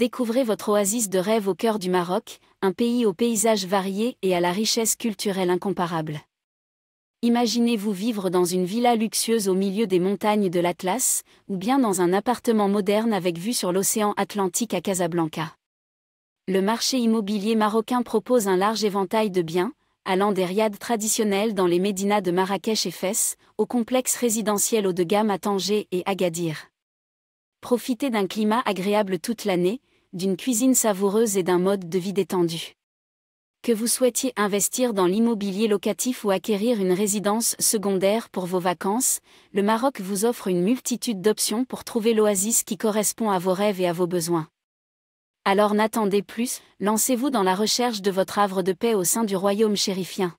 Découvrez votre oasis de rêve au cœur du Maroc, un pays aux paysages variés et à la richesse culturelle incomparable. Imaginez-vous vivre dans une villa luxueuse au milieu des montagnes de l'Atlas, ou bien dans un appartement moderne avec vue sur l'océan Atlantique à Casablanca. Le marché immobilier marocain propose un large éventail de biens, allant des riades traditionnelles dans les médinas de Marrakech et Fès, au complexe résidentiel haut de gamme à Tanger et Agadir. Profitez d'un climat agréable toute l'année, d'une cuisine savoureuse et d'un mode de vie détendu. Que vous souhaitiez investir dans l'immobilier locatif ou acquérir une résidence secondaire pour vos vacances, le Maroc vous offre une multitude d'options pour trouver l'oasis qui correspond à vos rêves et à vos besoins. Alors n'attendez plus, lancez-vous dans la recherche de votre havre de paix au sein du royaume chérifien.